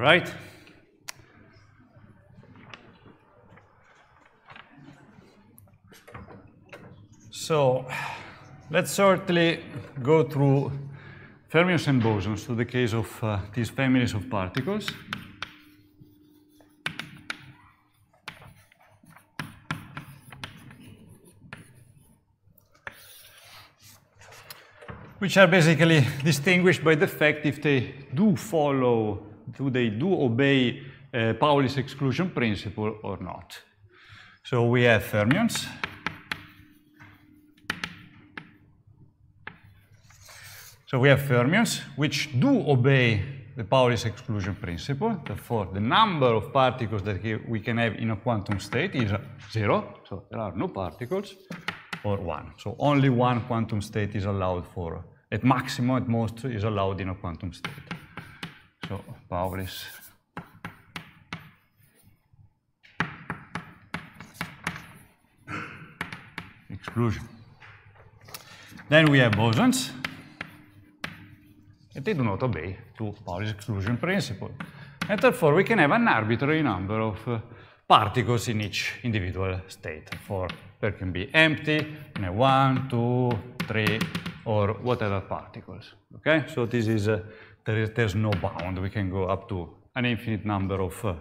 All right. So let's shortly go through fermions and bosons to the case of uh, these families of particles. which are basically distinguished by the fact if they do follow do they do obey uh, Pauli's exclusion principle or not? So we have fermions. So we have fermions which do obey the Pauli's exclusion principle. Therefore, the number of particles that we can have in a quantum state is zero. So there are no particles or one. So only one quantum state is allowed for, at maximum, at most, is allowed in a quantum state. So Balris. Exclusion. Then we have bosons, and they do not obey to Pauli's exclusion principle. And therefore, we can have an arbitrary number of uh, particles in each individual state. For there can be empty, one, two, three, or whatever particles. Okay, so this is uh, there is there's no bound. We can go up to an infinite number of uh,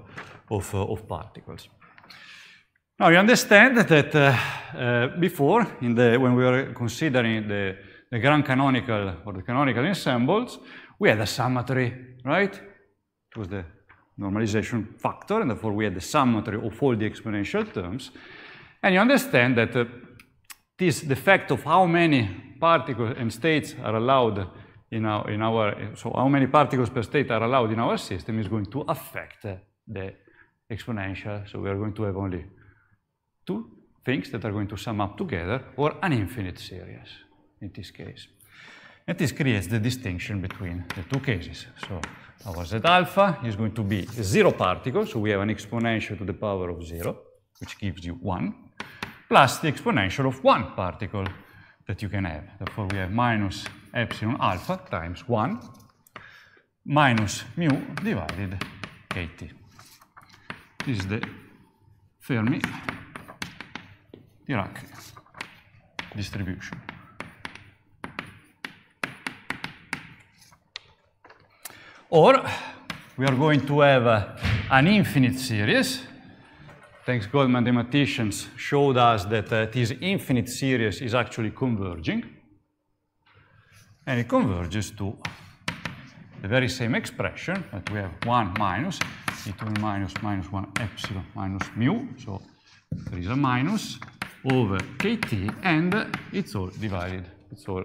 of, uh, of particles. Now you understand that uh, uh before, in the when we were considering the the grand canonical or the canonical ensembles, we had a summatory, right? It was the normalization factor, and therefore we had the summatory of all the exponential terms. And you understand that uh, this, the fact of how many particles and states are allowed in our, in our, so how many particles per state are allowed in our system is going to affect the exponential. So we are going to have only two things that are going to sum up together or an infinite series in this case. And this creates the distinction between the two cases. So our z alpha is going to be zero particles, so we have an exponential to the power of zero, which gives you one, plus the exponential of one particle that you can have. Therefore, we have minus epsilon alpha times 1 minus mu divided kt. This is the Fermi Dirac distribution. Or we are going to have uh, an infinite series. Thanks God mathematicians showed us that uh, this infinite series is actually converging and it converges to the very same expression that we have 1 minus, e2 minus minus 1 epsilon minus mu, so there is a minus over kt, and it's all divided, it's all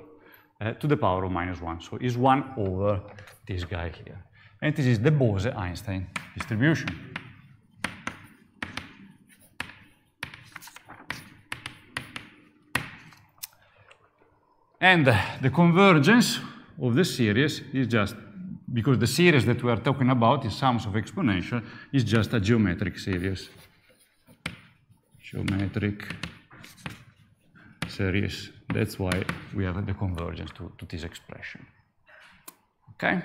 uh, to the power of minus 1, so it's 1 over this guy here. And this is the Bose-Einstein distribution. And uh, the convergence of the series is just, because the series that we are talking about is sums of exponential, is just a geometric series. Geometric series. That's why we have the convergence to, to this expression. Okay?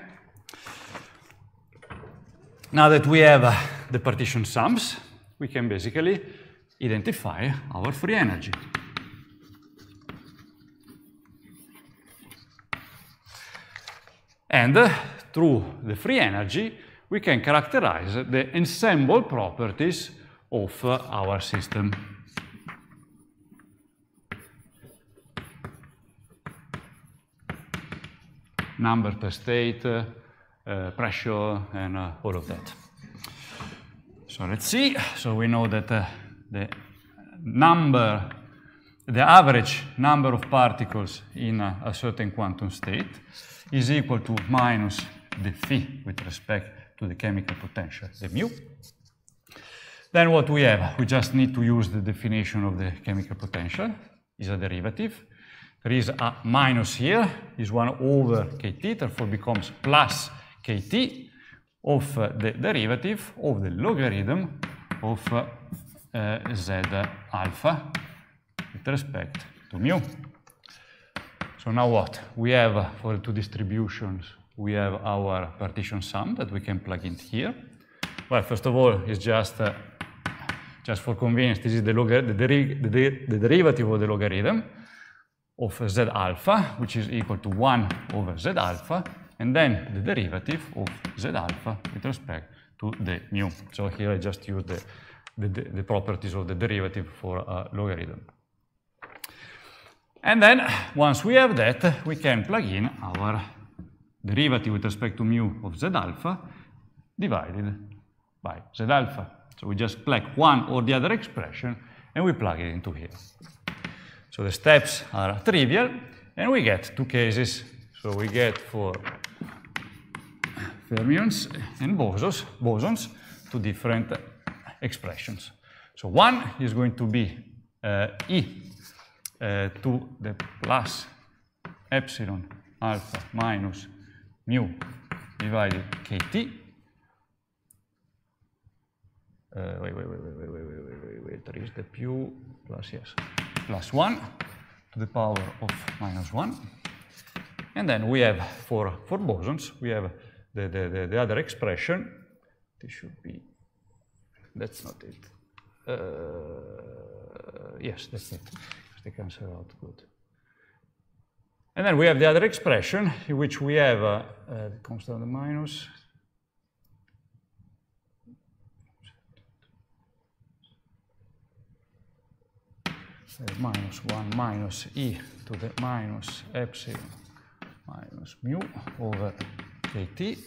Now that we have uh, the partition sums, we can basically identify our free energy. And uh, through the free energy, we can characterize the ensemble properties of uh, our system. Number per state, uh, uh, pressure, and uh, all of that. So let's see. So we know that uh, the number the average number of particles in a, a, certain quantum state is equal to minus the phi with respect to the chemical potential, the mu. Then what we have, we just need to use the definition of the chemical potential, is a derivative. There is a minus here, is 1 over kt, therefore becomes plus kt of uh, the derivative of the logarithm of uh, uh, z alpha with respect to mu. So now what? We have for the two distributions, we have our partition sum that we can plug in here. Well, first of all, it's just, uh, just for convenience, this is the, the, deri the, de the derivative of the logarithm of z alpha, which is equal to 1 over z alpha, and then the derivative of z alpha with respect to the mu. So here I just use the, the, the properties of the derivative for a logarithm. And then, once we have that, we can plug in our derivative with respect to mu of z alpha divided by z alpha. So we just plug one or the other expression and we plug it into here. So the steps are trivial and we get two cases. So we get for fermions and bosons, bosons two different expressions. So one is going to be uh, E Eh, to the plus epsilon alpha minus mu divided kt. Uh, wait, wait, wait, wait, wait, wait, wait, wait, wait, wait, there is the pu plus, yes, plus 1 to the power of minus 1. And then we have, for, for bosons, we have the, the, the, the other expression. This should be, that's not it. Uh, yes, that's it the cancer output. And then we have the other expression in which we have uh, uh, constant minus minus 1 minus e to the minus epsilon minus mu over kt.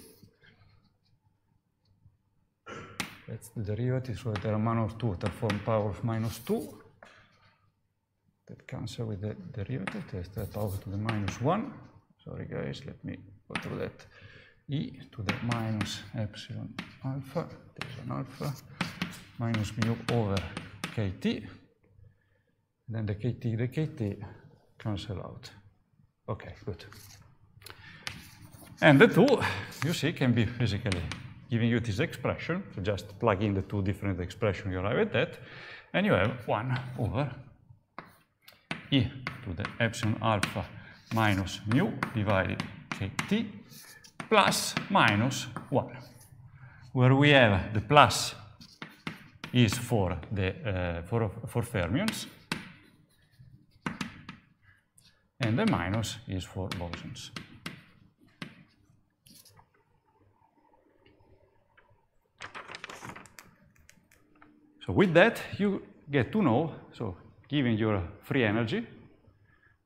That's the derivative, so there are minus 2, form power of minus 2 that cancel with the derivative, test that over to the minus 1. Sorry guys, let me go through that e to the minus epsilon alpha, epsilon alpha, minus mu over kt. then the kt, the kt cancel out. Okay, good. And the two, you see, can be physically giving you this expression. So just plug in the two different expressions, you arrive at that, and you have 1 over e to the epsilon alpha minus mu divided kt plus minus 1, where we have the plus is for the uh, for, for fermions, and the minus is for bosons. So with that, you get to know, so giving your free energy,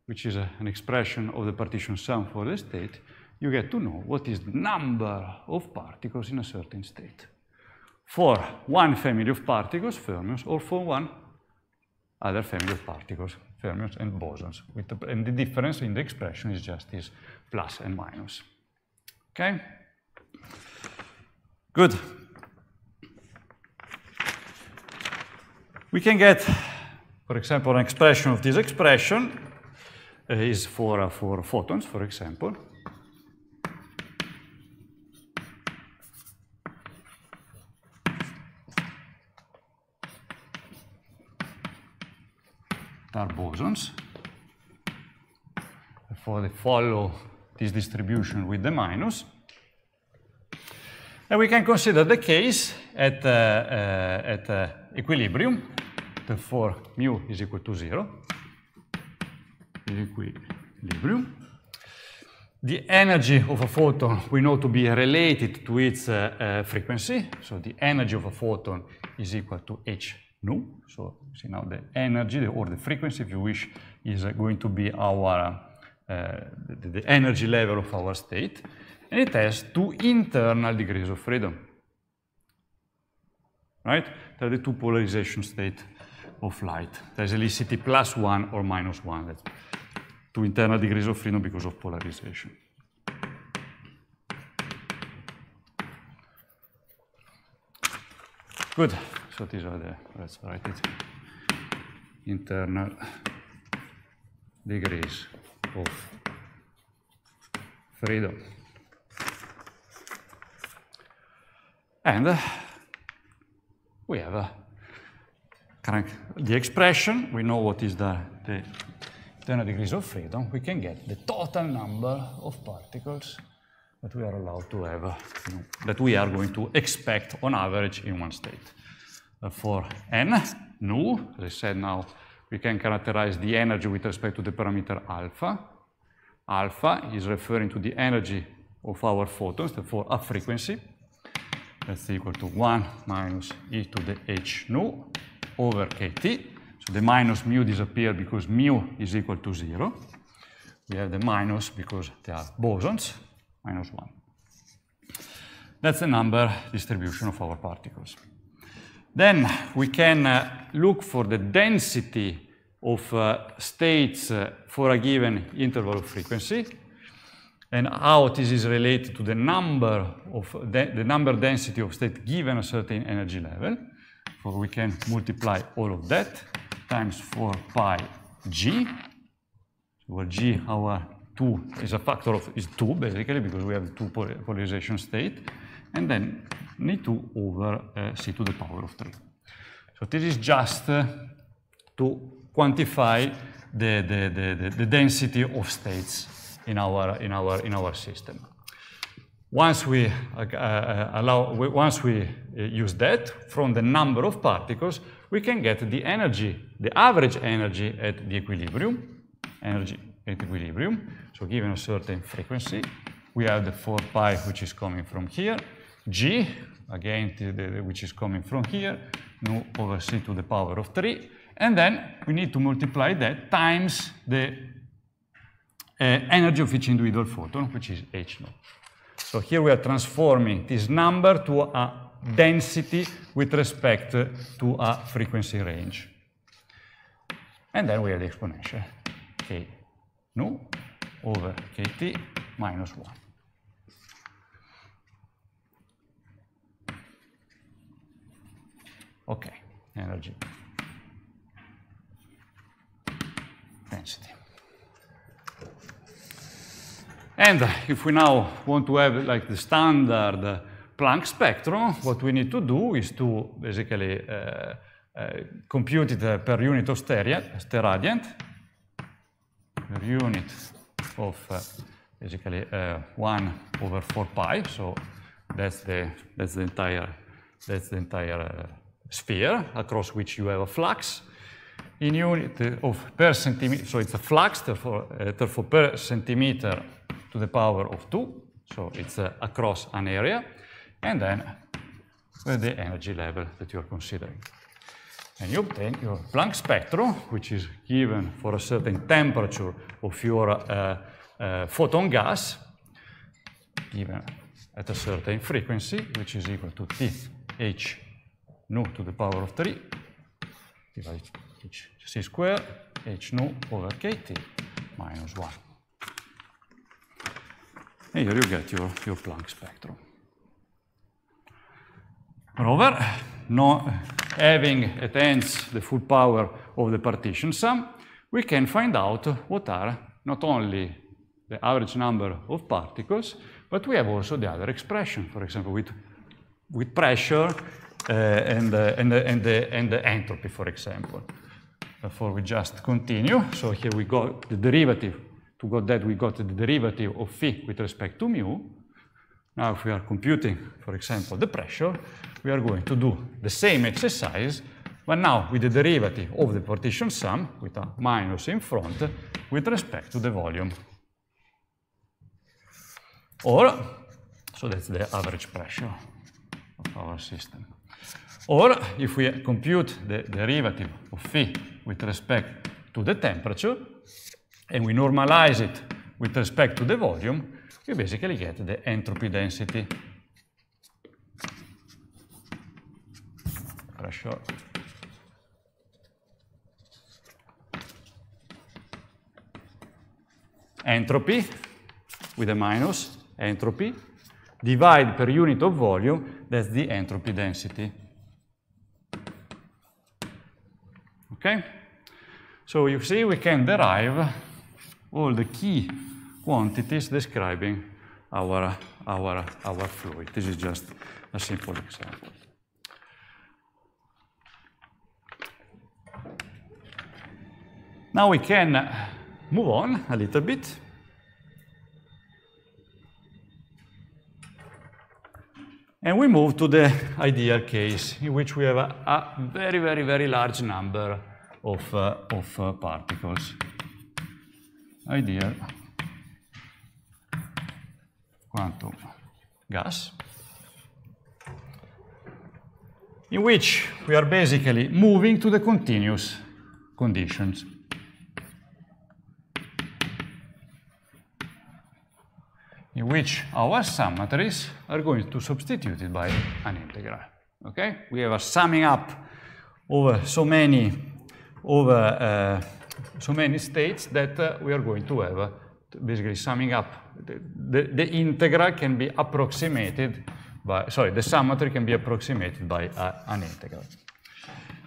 which is a, an expression of the partition sum for the state, you get to know what is the number of particles in a certain state. For one family of particles, fermions, or for one other family of particles, fermions and bosons. The, and the difference in the expression is just this plus and minus. Okay? Good. We can get for example, an expression of this expression uh, is for, uh, for photons, for example. are bosons. Therefore, they follow this distribution with the minus. And we can consider the case at, uh, uh, at uh, equilibrium therefore mu is equal to zero, equilibrium. The energy of a photon we know to be related to its uh, uh, frequency, so the energy of a photon is equal to h nu. So see now the energy or the frequency, if you wish, is uh, going to be our uh, the, the energy level of our state, and it has two internal degrees of freedom right? There are the two polarization state of light. There's electricity plus one or minus one. That's two internal degrees of freedom because of polarization. Good. So these are the, let's write it, internal degrees of freedom. And uh, we have a the expression, we know what is the, the degrees of freedom, we can get the total number of particles that we are allowed to have, you know, that we are going to expect on average in one state. Uh, for n, nu, as I said now, we can characterize the energy with respect to the parameter alpha. Alpha is referring to the energy of our photons, therefore a frequency. That's equal to 1 minus e to the h nu over kt. So the minus mu disappear because mu is equal to zero. We have the minus because they are bosons, minus one. That's the number distribution of our particles. Then we can uh, look for the density of uh, states uh, for a given interval of frequency and how this is related to the number of the number density of state given a certain energy level. So we can multiply all of that times 4 pi g, where g our 2 is a factor of is 2 basically because we have 2 polarization state and then need 2 over uh, c to the power of 3. So this is just uh, to quantify the, the, the, the, density of states in our, in our, in our system. Once we uh, uh allow, once we uh, use that from the number of particles, we can get the energy, the average energy at the equilibrium, energy at equilibrium. So given a certain frequency, we have the 4 pi, which is coming from here, g, again, the, which is coming from here, nu over c to the power of 3, and then we need to multiply that times the uh, energy of each individual photon, which is h naught. So here we are transforming this number to a density with respect to a frequency range. And then we have the exponential k nu over kt minus 1. Okay, energy density. And if we now want to have like the standard Planck spectrum, what we need to do is to basically uh, uh, compute it uh, per unit of steradian per unit of uh, basically uh, 1 over 4 pi, so that's the, that's the entire, that's the entire uh, sphere across which you have a flux in unit of per centimeter, so it's a flux, therefore, therefore per centimeter to the power of 2. So it's uh, across an area. And then with the energy level that you're considering. And you obtain your Planck spectrum, which is given for a certain temperature of your uh, uh, photon gas, given at a certain frequency, which is equal to T h nu to the power of 3 divided h c square h nu over kt minus 1 here you get your, your Planck spectrum. Moreover, no, having at ends the full power of the partition sum, we can find out what are not only the average number of particles, but we have also the other expression, for example, with, with pressure uh, and, uh, and, uh, and, the, uh, and the entropy, for example. Before we just continue. So here we go, the derivative to got that, we got the derivative of phi with respect to mu. Now, if we are computing, for example, the pressure, we are going to do the same exercise, but now with the derivative of the partition sum, with a minus in front, with respect to the volume. Or, so that's the average pressure of our system. Or, if we compute the derivative of phi with respect to the temperature, and we normalize it with respect to the volume, we basically get the entropy density. Pressure. Entropy with a minus, entropy, divide per unit of volume, that's the entropy density. Okay? So you see we can derive all the key quantities describing our, our, our fluid. This is just a simple example. Now we can move on a little bit. And we move to the ideal case in which we have a, a very, very, very large number of, uh, of uh, particles ideal quantum gas, in which we are basically moving to the continuous conditions. in which our sum matrix are going to substitute it by an integral. Okay? We have a summing up over so many over uh, so many states that uh, we are going to have uh, basically summing up. The, the, the, integral can be approximated by, sorry, the summatory can be approximated by a, uh, an integral.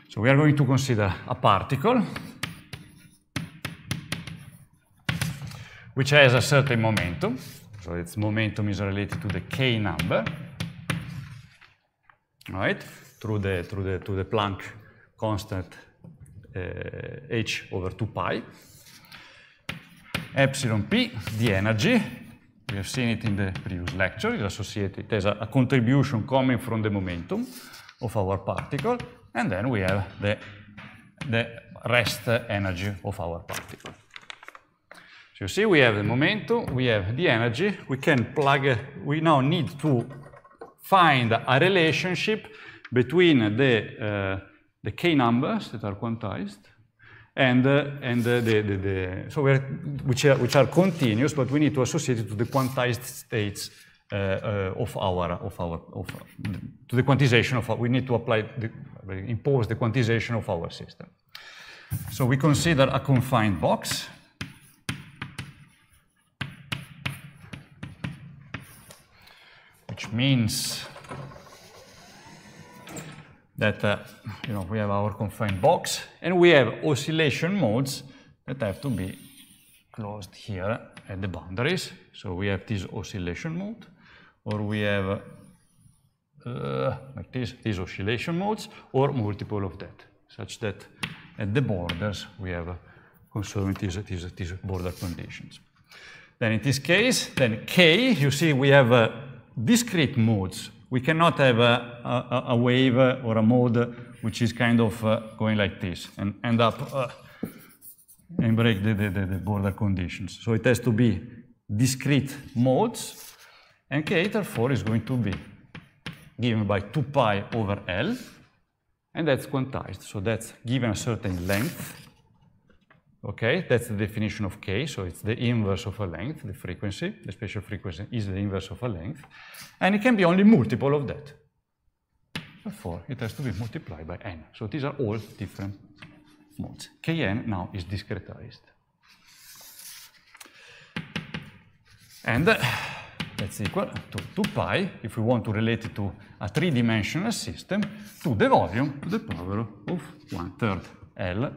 So we are going to consider a particle which has a certain momentum. So its momentum is related to the k number, right? Through the, through the, to the Planck constant Eh, h over 2 pi. Epsilon p, the energy, we have seen it in the previous lecture, is associated as a, a contribution coming from the momentum of our particle, and then we have the, the rest energy of our particle. So you see we have the momentum, we have the energy, we can plug, we now need to find a relationship between the uh, the k numbers that are quantized, and, uh, and uh, the, the, the, so we're, which, are, which are continuous, but we need to associate it to the quantized states uh, uh of our, of our, of, to the quantization of our, we need to apply, the, impose the quantization of our system. So we consider a confined box, which means that, uh, you know, we have our confined box and we have oscillation modes that have to be closed here at the boundaries. So we have this oscillation mode or we have uh, like this, these oscillation modes or multiple of that such that at the borders we have conserving these, these, these border conditions. Then in this case, then K, you see we have uh, discrete modes we cannot have a, a, a wave or a mode which is kind of uh, going like this and end up uh, and break the, the, the border conditions. So it has to be discrete modes, and k r4 is going to be given by 2 pi over L, and that's quantized. So that's given a certain length, Okay, that's the definition of k, so it's the inverse of a length, the frequency, the spatial frequency is the inverse of a length, and it can be only multiple of that. Therefore, it has to be multiplied by n. So these are all different modes. kn now is discretized. And uh, that's equal to 2 pi, if we want to relate it to a three-dimensional system, to the volume to the power of one-third L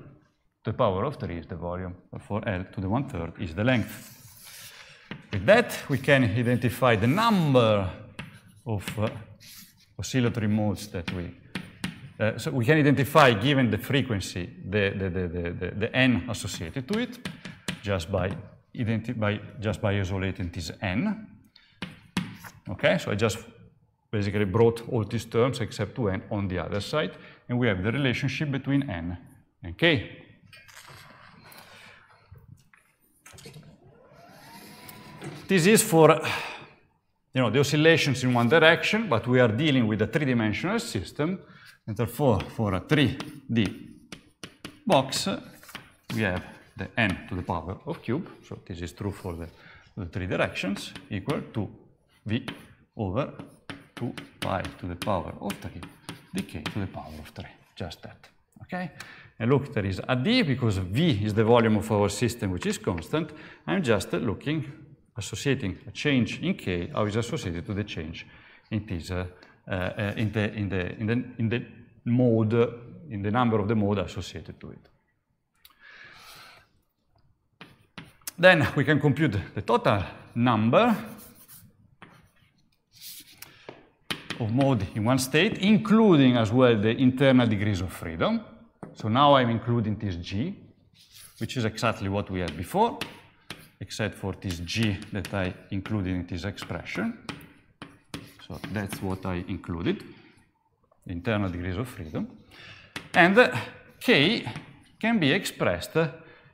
the power of 3 is the volume, therefore L uh, to the one-third is the length. With that, we can identify the number of uh, oscillatory modes that we... Uh, so we can identify, given the frequency, the, the, the, the, the n associated to it, just by, by, just by isolating this n. Okay, so I just basically brought all these terms except 2n on the other side, and we have the relationship between n and k. This is for, you know, the oscillations in one direction, but we are dealing with a three-dimensional system, and therefore for a 3D box, we have the n to the power of cube, so this is true for the, the three directions, equal to v over 2 pi to the power of 3 dk to the power of 3, just that, okay? And look, there is a d because v is the volume of our system, which is constant. I'm just looking associating a change in k how is associated to the change in this uh, uh, in, the, in, the, in, the, in the mode, in the number of the mode associated to it. Then we can compute the total number of mode in one state, including as well the internal degrees of freedom. So now I'm including this G, which is exactly what we had before except for this g that I included in this expression. So that's what I included, internal degrees of freedom. And uh, k can be expressed uh,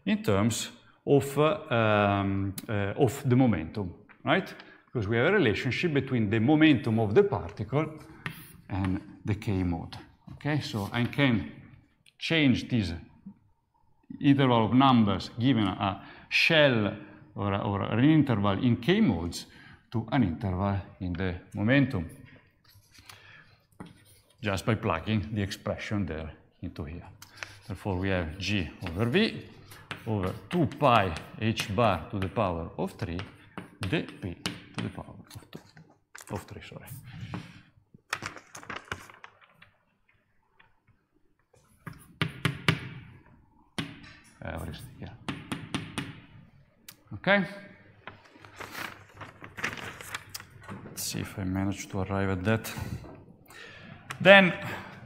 in terms of, uh, um, of the momentum, right? Because we have a relationship between the momentum of the particle and the k mode. Okay, so I can change this interval of numbers given a shell or, or an interval in k modes to an interval in the momentum just by plugging the expression there into here. Therefore, we have g over v over 2 pi h bar to the power of 3 dp to the power of 2, of 3, sorry. Everything, yeah. Okay? Let's see if I manage to arrive at that. Then,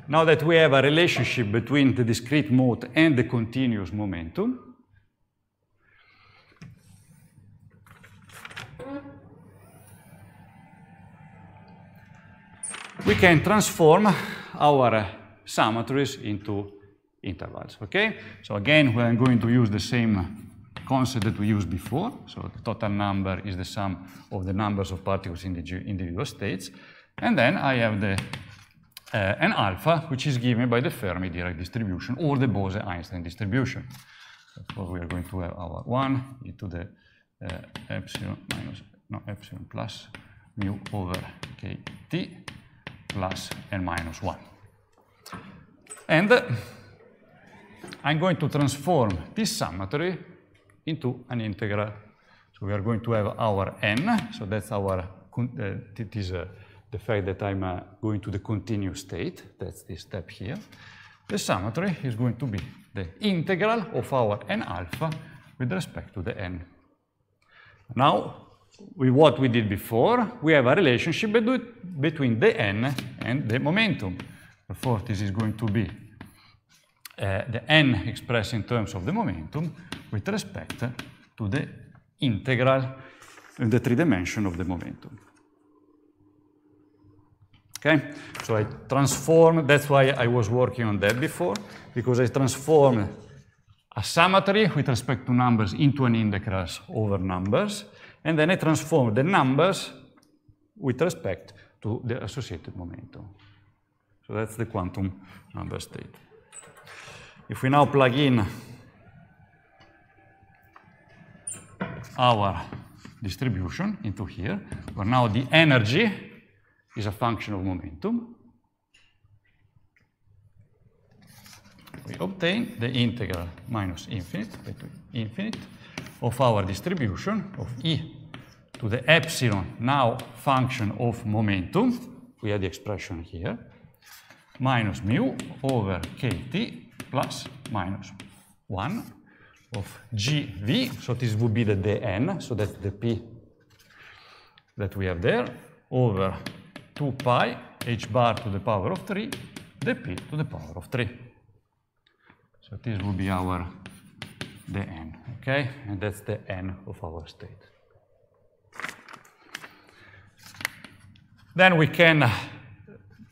now that we have a relationship between the discrete mode and the continuous momentum, we can transform our uh, into intervals, okay? So again, we're going to use the same concept that we used before. So the total number is the sum of the numbers of particles in the individual states. And then I have the uh, an alpha, which is given by the Fermi Dirac distribution or the Bose-Einstein distribution. So we are going to have our 1 e to the uh, epsilon minus, no, epsilon plus mu over kt plus and minus 1. And uh, I'm going to transform this summatory into an integral. So we are going to have our n, so that's our, uh, it is uh, the fact that I'm uh, going to the continuous state, that's this step here. The summatory is going to be the integral of our n alpha with respect to the n. Now, with what we did before, we have a relationship between the n and the momentum. Therefore, this is going to be uh, the n expressed in terms of the momentum with respect to the integral in the three dimension of the momentum. Okay, so I transform, that's why I was working on that before, because I transform a symmetry with respect to numbers into an integral over numbers, and then I transform the numbers with respect to the associated momentum. So that's the quantum number state. If we now plug in our distribution into here, where now the energy is a function of momentum. We obtain the integral minus infinite, infinite of our distribution of E to the epsilon now function of momentum, we have the expression here, minus mu over kt plus minus 1 of GV, so this would be the dn, so that's the p that we have there, over 2 pi h bar to the power of 3 dp to the power of 3. So this would be our dn, okay? And that's the n of our state. Then we can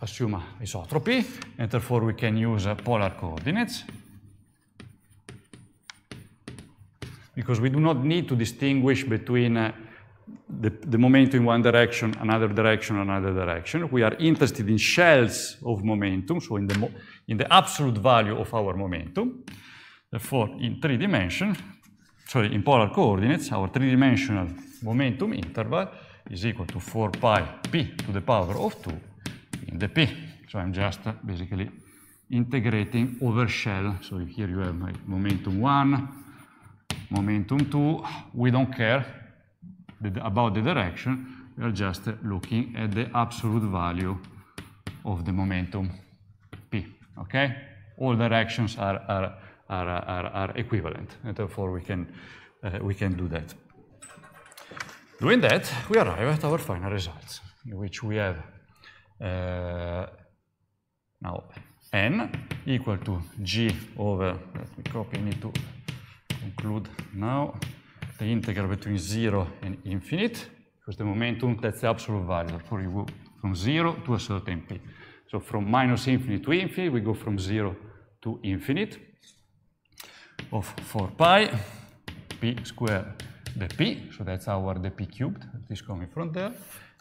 assume isotropy, and therefore we can use polar coordinates. because we do not need to distinguish between uh, the, the momentum in one direction, another direction, another direction. We are interested in shells of momentum, so in the, mo in the absolute value of our momentum. Therefore, in three dimensions, sorry, in polar coordinates, our three-dimensional momentum interval is equal to 4 pi p to the power of 2 in the p. So I'm just uh, basically integrating over shell. So here you have my momentum 1, momentum 2, we don't care about the direction, we are just looking at the absolute value of the momentum p, okay? All directions are, are, are, are, are equivalent, and therefore we can, uh, we can do that. Doing that, we arrive at our final results, in which we have uh, now n equal to g over, let me copy, need to include now the integral between 0 and infinite, because the momentum, that's the absolute value. you from 0 to a certain p. So from minus infinite to infinite, we go from 0 to infinite of 4 pi, p squared dp, so that's our dp cubed that is coming from there,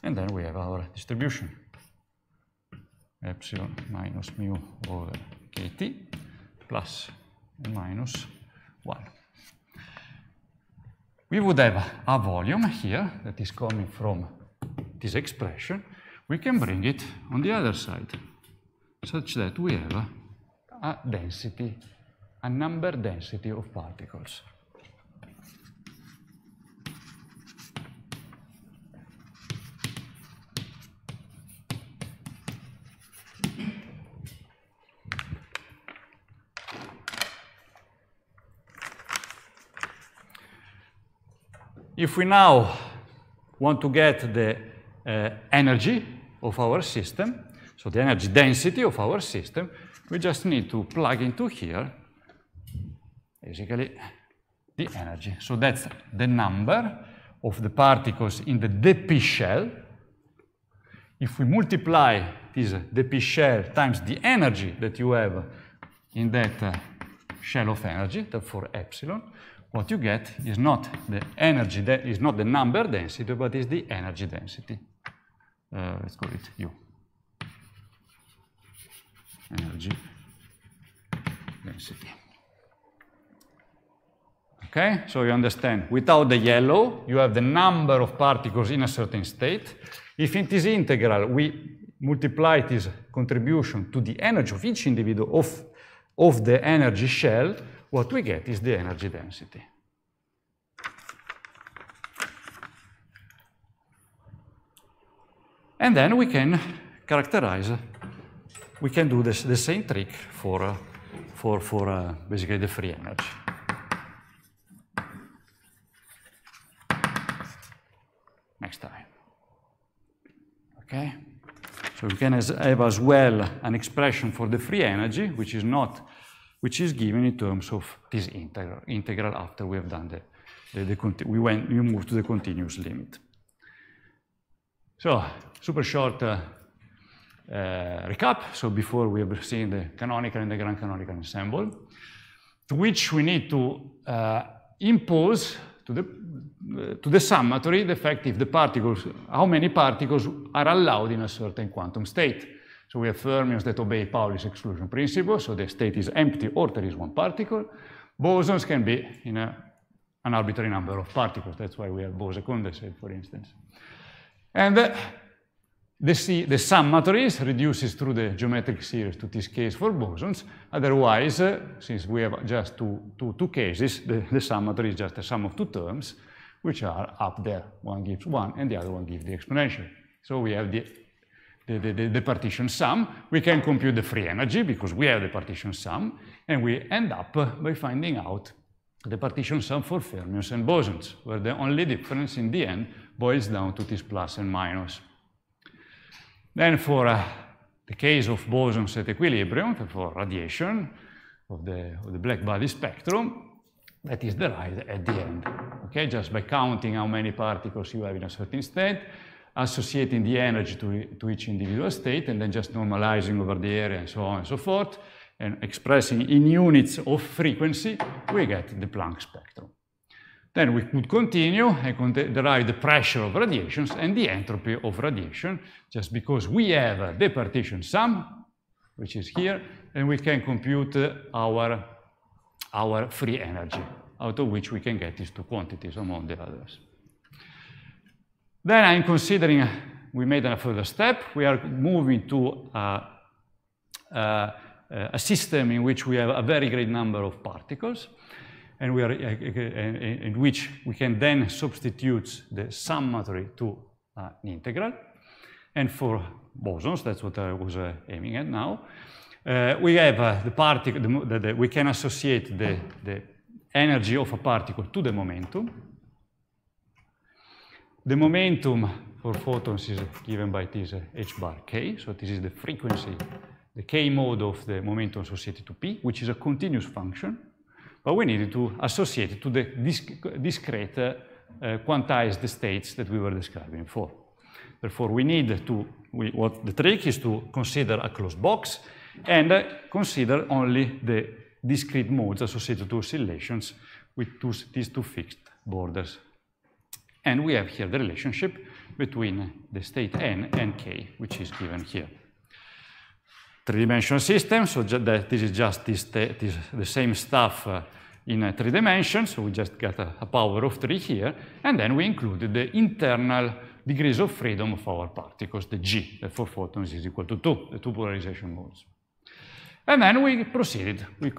and then we have our distribution, epsilon minus mu over kt plus and minus 1 we would have a volume here that is coming from this expression. We can bring it on the other side, such that we have a density, a number density of particles. If we now want to get the uh, energy of our system, so the energy density of our system, we just need to plug into here, basically, the energy. So that's the number of the particles in the dp shell. If we multiply this dp shell times the energy that you have in that uh, shell of energy, therefore epsilon, what you get is not the energy, is not the number density, but is the energy density. Uh, let's call it U. Energy density. Okay, so you understand, without the yellow, you have the number of particles in a certain state. If it is integral, we multiply this contribution to the energy of each individual of, of the energy shell, what we get is the energy density. And then we can characterize, we can do this, the same trick for, uh, for, for uh, basically the free energy. Next time. Okay? So we can as, have as well an expression for the free energy, which is not which is given in terms of this integral, integral after we have done the, the, the we went, we moved to the continuous limit. So, super short uh, uh, recap. So before we have seen the canonical and the grand canonical ensemble, to which we need to uh, impose to the, uh, to the summatory the fact if the particles, how many particles are allowed in a certain quantum state. So we have fermions that obey Pauli's exclusion principle, so the state is empty or there is one particle. Bosons can be in a, an arbitrary number of particles. That's why we have Bose condensate, for instance. And uh, the, C, the sum matrix reduces through the geometric series to this case for bosons. Otherwise, uh, since we have just two, two, two cases, the, the sum matrix is just a sum of two terms, which are up there. One gives one, and the other one gives the exponential. So we have the the, the, the, partition sum, we can compute the free energy because we have the partition sum, and we end up by finding out the partition sum for fermions and bosons, where the only difference in the end boils down to this plus and minus. Then for uh, the case of bosons at equilibrium, for radiation of the, of the black body spectrum, that is derived at the end, okay? Just by counting how many particles you have in a certain state, associating the energy to, to each individual state and then just normalizing over the area and so on and so forth, and expressing in units of frequency, we get the Planck spectrum. Then we could continue and derive the pressure of radiations and the entropy of radiation, just because we have the partition sum, which is here, and we can compute uh, our, our free energy, out of which we can get these two quantities among the others. Then I'm considering, we made a further step, we are moving to a system in which we have a very great number of particles, and we are, eh, eh, eh, in which we can then substitute the sum matrix to an integral. And for bosons, that's what I was aiming at now, we have the particle, we can associate the, the energy of a particle to the momentum, the momentum for photons is given by this h bar k, so this is the frequency, the k mode of the momentum associated to p, which is a continuous function, but we needed to associate it to the disc discrete uh, quantized states that we were describing before. Therefore, we need to, we, what the trick is to consider a closed box and uh, consider only the discrete modes associated to oscillations with two, these two fixed borders and we have here the relationship between the state n and k, which is given here. Three-dimensional system, so that this is just this, this, the same stuff uh, in three dimensions, so we just got a, a, power of three here, and then we included the internal degrees of freedom of our particles, the g, that for photons is equal to 2, the two polarization modes. And then we proceeded. We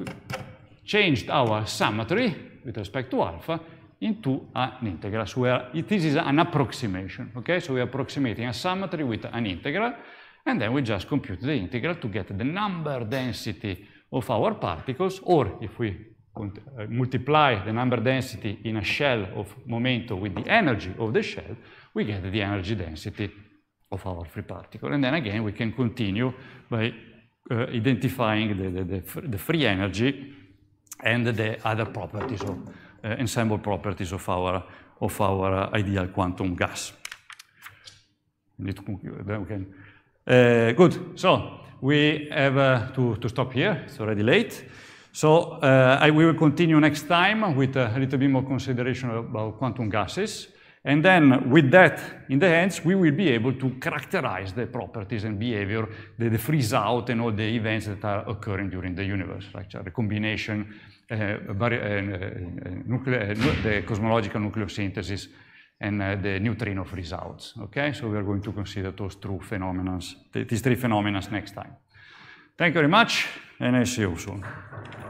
changed our symmetry with respect to alpha into an integral. So are, this is an approximation, okay? So we're approximating a symmetry with an integral, and then we just compute the integral to get the number density of our particles, or if we uh, multiply the number density in a shell of momentum with the energy of the shell, we get the energy density of our free particle. And then again, we can continue by uh, identifying the, the, the, the free energy and the other properties of, Eh, ensemble properties of our, of our eh, ideal quantum gas. need to conclude, Uh, good, so we have uh, to, to stop here, it's already late. So uh, I will continue next time with a little bit more consideration about quantum gases. And then with that in the hands, we will be able to characterize the properties and behavior, the, the freeze out and all the events that are occurring during the universe, like the recombination, the eh, eh, eh, cosmological nucleosynthesis and uh, the neutrino freeze outs. Okay, so we are going to consider those two phenomena, these three phenomena next time. Thank you very much, and I see you soon.